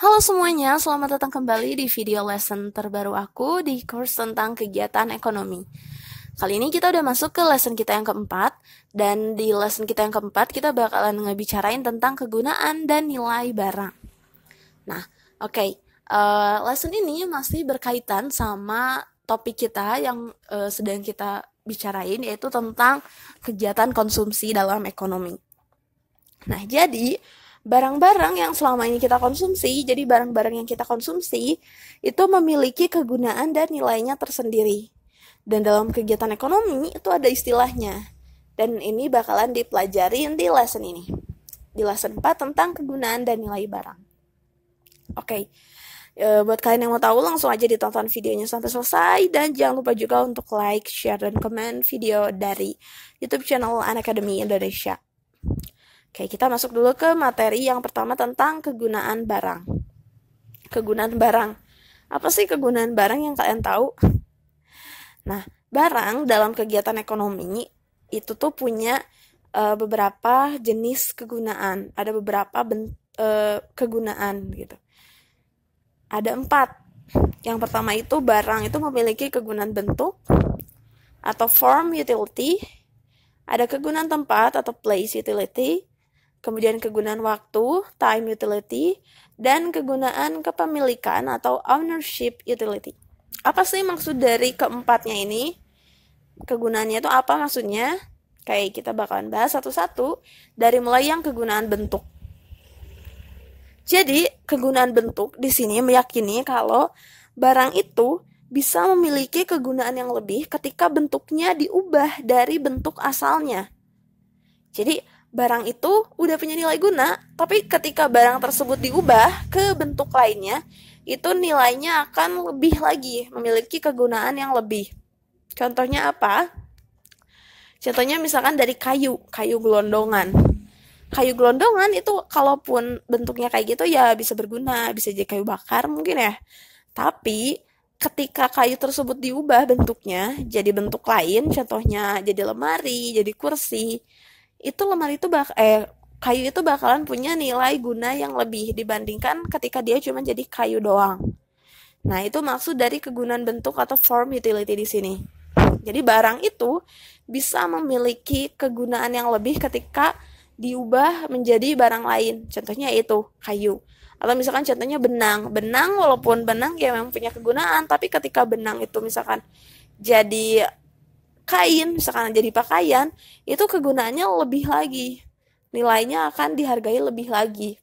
Halo semuanya, selamat datang kembali di video lesson terbaru aku di course tentang kegiatan ekonomi. Kali ini kita udah masuk ke lesson kita yang keempat, dan di lesson kita yang keempat kita bakalan ngebicarain tentang kegunaan dan nilai barang. Nah, oke, okay. uh, eh, lesson ini masih berkaitan sama topik kita yang uh, sedang kita bicarain, yaitu tentang kegiatan konsumsi dalam ekonomi. Nah, jadi barang-barang yang selama ini kita konsumsi, jadi barang-barang yang kita konsumsi itu memiliki kegunaan dan nilainya tersendiri. Dan dalam kegiatan ekonomi itu ada istilahnya. Dan ini bakalan dipelajari di lesson ini. Di lesson 4 tentang kegunaan dan nilai barang. Oke. Okay. E, buat kalian yang mau tahu langsung aja ditonton videonya sampai selesai dan jangan lupa juga untuk like, share dan komen video dari YouTube channel Anak Academy Indonesia. Oke, kita masuk dulu ke materi yang pertama tentang kegunaan barang. Kegunaan barang. Apa sih kegunaan barang yang kalian tahu? Nah, barang dalam kegiatan ekonomi itu tuh punya uh, beberapa jenis kegunaan, ada beberapa ben, eh, kegunaan gitu. Ada empat. Yang pertama itu barang itu memiliki kegunaan bentuk atau form utility, ada kegunaan tempat atau place utility, kemudian kegunaan waktu, time utility, dan kegunaan kepemilikan atau ownership utility. Apa sih maksud dari keempatnya ini? Kegunaannya itu apa maksudnya? Kayak kita bakalan bahas satu-satu dari mulai yang kegunaan bentuk. Jadi, kegunaan bentuk di sini meyakini kalau barang itu bisa memiliki kegunaan yang lebih ketika bentuknya diubah dari bentuk asalnya. Jadi, barang itu udah punya nilai guna, tapi ketika barang tersebut diubah ke bentuk lainnya, itu nilainya akan lebih lagi, memiliki kegunaan yang lebih. Contohnya apa? Contohnya misalkan dari kayu, kayu gelondongan. Kayu gelondongan itu kalaupun bentuknya kayak gitu ya bisa berguna, bisa jadi kayu bakar mungkin ya. Tapi ketika kayu tersebut diubah bentuknya jadi bentuk lain, contohnya jadi lemari, jadi kursi, itu lemari itu bak eh kayu itu bakalan punya nilai guna yang lebih dibandingkan ketika dia cuma jadi kayu doang. Nah, itu maksud dari kegunaan bentuk atau form utility di sini. Jadi barang itu bisa memiliki kegunaan yang lebih ketika diubah menjadi barang lain. Contohnya itu kayu. Atau misalkan contohnya benang. Benang walaupun benang ya memang punya kegunaan, tapi ketika benang itu misalkan jadi kain misalkan jadi pakaian itu kegunaannya lebih lagi nilainya akan dihargai lebih lagi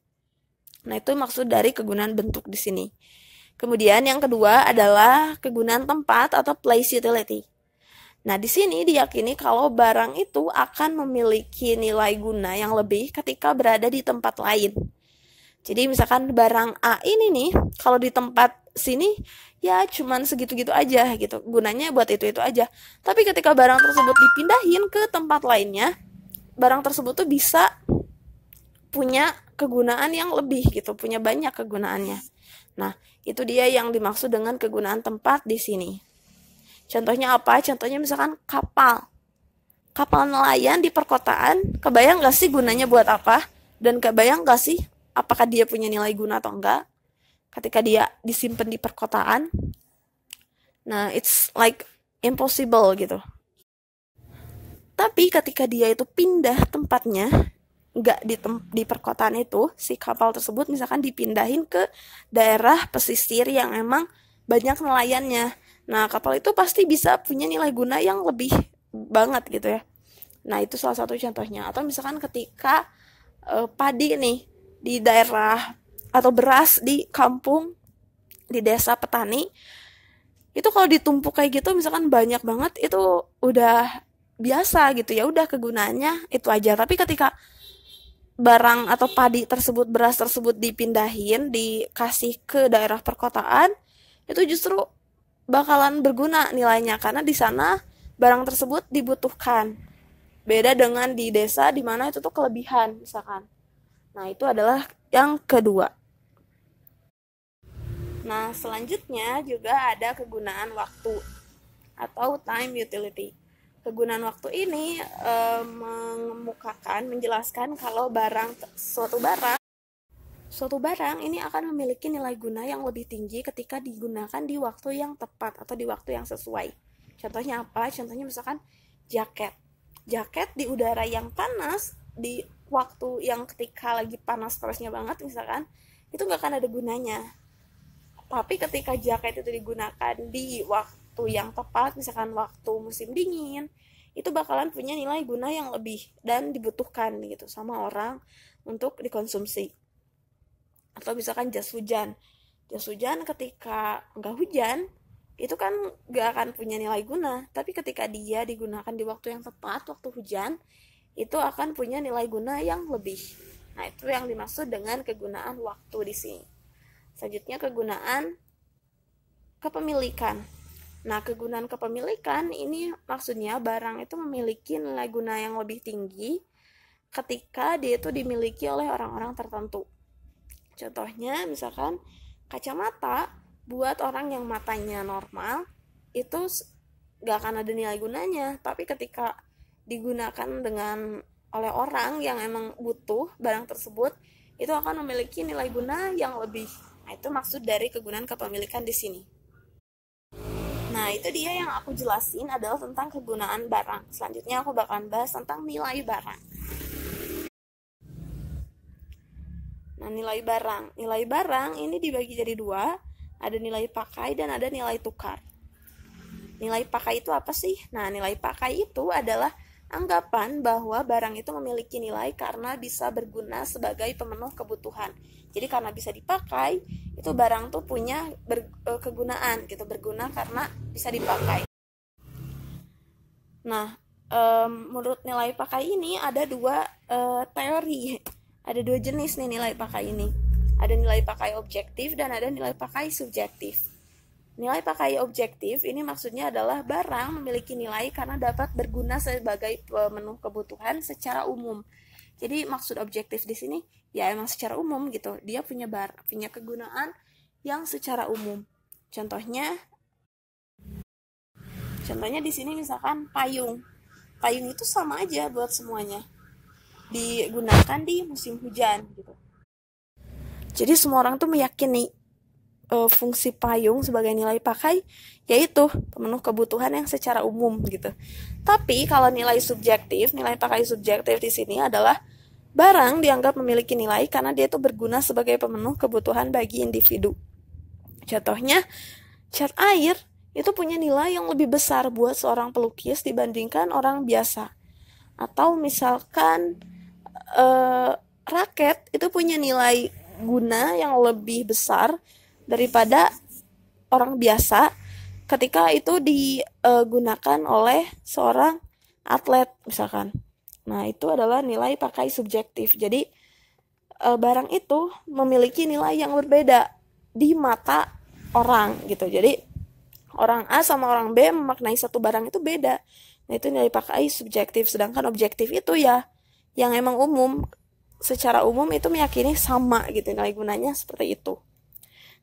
nah itu maksud dari kegunaan bentuk di sini kemudian yang kedua adalah kegunaan tempat atau place utility Nah, di sini diyakini kalau barang itu akan memiliki nilai guna yang lebih ketika berada di tempat lain. Jadi, misalkan barang A ini nih, kalau di tempat sini ya cuman segitu-gitu aja gitu gunanya buat itu-itu aja tapi ketika barang tersebut dipindahin ke tempat lainnya barang tersebut tuh bisa punya kegunaan yang lebih gitu punya banyak kegunaannya nah itu dia yang dimaksud dengan kegunaan tempat di sini contohnya apa contohnya misalkan kapal kapal nelayan di perkotaan kebayang gak sih gunanya buat apa dan kebayang gak sih apakah dia punya nilai guna atau enggak ketika dia disimpan di perkotaan nah it's like impossible gitu tapi ketika dia itu pindah tempatnya nggak di, di perkotaan itu si kapal tersebut misalkan dipindahin ke daerah pesisir yang emang banyak nelayannya nah kapal itu pasti bisa punya nilai guna yang lebih banget gitu ya nah itu salah satu contohnya atau misalkan ketika uh, padi nih di daerah atau beras di kampung di desa petani itu kalau ditumpuk kayak gitu misalkan banyak banget itu udah biasa gitu ya udah kegunaannya itu aja tapi ketika barang atau padi tersebut beras tersebut dipindahin dikasih ke daerah perkotaan itu justru bakalan berguna nilainya karena di sana barang tersebut dibutuhkan beda dengan di desa di mana itu tuh kelebihan misalkan nah itu adalah yang kedua Nah, selanjutnya juga ada kegunaan waktu atau time utility. Kegunaan waktu ini e, mengemukakan, menjelaskan kalau barang suatu barang suatu barang ini akan memiliki nilai guna yang lebih tinggi ketika digunakan di waktu yang tepat atau di waktu yang sesuai. Contohnya apa? Contohnya misalkan jaket. Jaket di udara yang panas di waktu yang ketika lagi panas terusnya banget misalkan itu nggak akan ada gunanya tapi ketika jaket itu digunakan di waktu yang tepat misalkan waktu musim dingin itu bakalan punya nilai guna yang lebih dan dibutuhkan gitu sama orang untuk dikonsumsi atau misalkan jas hujan jas hujan ketika nggak hujan itu kan gak akan punya nilai guna tapi ketika dia digunakan di waktu yang tepat waktu hujan itu akan punya nilai guna yang lebih nah itu yang dimaksud dengan kegunaan waktu di sini Selanjutnya kegunaan kepemilikan. Nah, kegunaan kepemilikan ini maksudnya barang itu memiliki nilai guna yang lebih tinggi ketika dia itu dimiliki oleh orang-orang tertentu. Contohnya misalkan kacamata buat orang yang matanya normal itu gak akan ada nilai gunanya, tapi ketika digunakan dengan oleh orang yang emang butuh barang tersebut itu akan memiliki nilai guna yang lebih Nah, itu maksud dari kegunaan kepemilikan di sini. Nah, itu dia yang aku jelasin adalah tentang kegunaan barang. Selanjutnya aku bakalan bahas tentang nilai barang. Nah, nilai barang. Nilai barang ini dibagi jadi dua. Ada nilai pakai dan ada nilai tukar. Nilai pakai itu apa sih? Nah, nilai pakai itu adalah anggapan bahwa barang itu memiliki nilai karena bisa berguna sebagai pemenuh kebutuhan. Jadi karena bisa dipakai, itu barang tuh punya ber, e, kegunaan gitu, berguna karena bisa dipakai. Nah, e, menurut nilai pakai ini ada dua e, teori, ada dua jenis nih nilai pakai ini. Ada nilai pakai objektif dan ada nilai pakai subjektif. Nilai pakai objektif ini maksudnya adalah barang memiliki nilai karena dapat berguna sebagai menu kebutuhan secara umum. Jadi maksud objektif di sini ya emang secara umum gitu. Dia punya bar, punya kegunaan yang secara umum. Contohnya Contohnya di sini misalkan payung. Payung itu sama aja buat semuanya. Digunakan di musim hujan gitu. Jadi semua orang tuh meyakini e, fungsi payung sebagai nilai pakai yaitu pemenuh kebutuhan yang secara umum gitu. Tapi kalau nilai subjektif, nilai pakai subjektif di sini adalah barang dianggap memiliki nilai karena dia itu berguna sebagai pemenuh kebutuhan bagi individu. Contohnya, cat air itu punya nilai yang lebih besar buat seorang pelukis dibandingkan orang biasa. Atau misalkan e, raket itu punya nilai guna yang lebih besar daripada orang biasa ketika itu digunakan eh, oleh seorang atlet misalkan. Nah, itu adalah nilai pakai subjektif. Jadi eh, barang itu memiliki nilai yang berbeda di mata orang gitu. Jadi orang A sama orang B memaknai satu barang itu beda. Nah, itu nilai pakai subjektif sedangkan objektif itu ya yang emang umum secara umum itu meyakini sama gitu nilai gunanya seperti itu.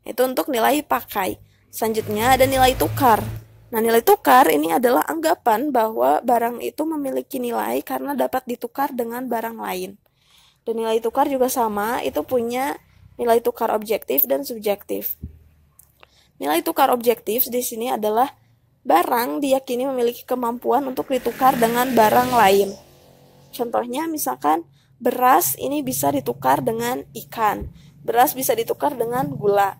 Itu untuk nilai pakai. Selanjutnya ada nilai tukar. Nah, nilai tukar ini adalah anggapan bahwa barang itu memiliki nilai karena dapat ditukar dengan barang lain. Dan nilai tukar juga sama, itu punya nilai tukar objektif dan subjektif. Nilai tukar objektif di sini adalah barang diyakini memiliki kemampuan untuk ditukar dengan barang lain. Contohnya misalkan beras ini bisa ditukar dengan ikan, beras bisa ditukar dengan gula,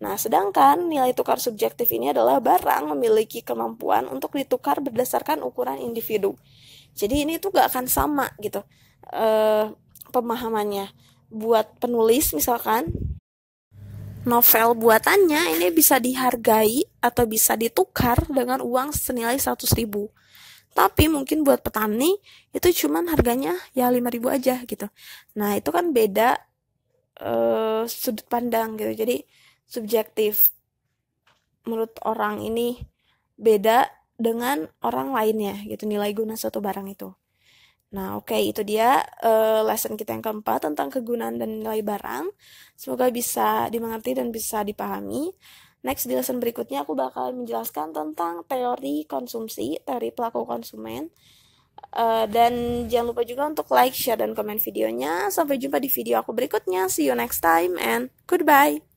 Nah, sedangkan nilai tukar subjektif ini adalah barang memiliki kemampuan untuk ditukar berdasarkan ukuran individu. Jadi ini tuh gak akan sama gitu eh, pemahamannya. Buat penulis misalkan novel buatannya ini bisa dihargai atau bisa ditukar dengan uang senilai 100 ribu. Tapi mungkin buat petani itu cuman harganya ya 5 ribu aja gitu. Nah itu kan beda eh, sudut pandang gitu. Jadi subjektif menurut orang ini beda dengan orang lainnya gitu nilai guna suatu barang itu. Nah, oke okay, itu dia uh, lesson kita yang keempat tentang kegunaan dan nilai barang. Semoga bisa dimengerti dan bisa dipahami. Next di lesson berikutnya aku bakal menjelaskan tentang teori konsumsi, teori pelaku konsumen. Uh, dan jangan lupa juga untuk like, share, dan komen videonya. Sampai jumpa di video aku berikutnya. See you next time and goodbye.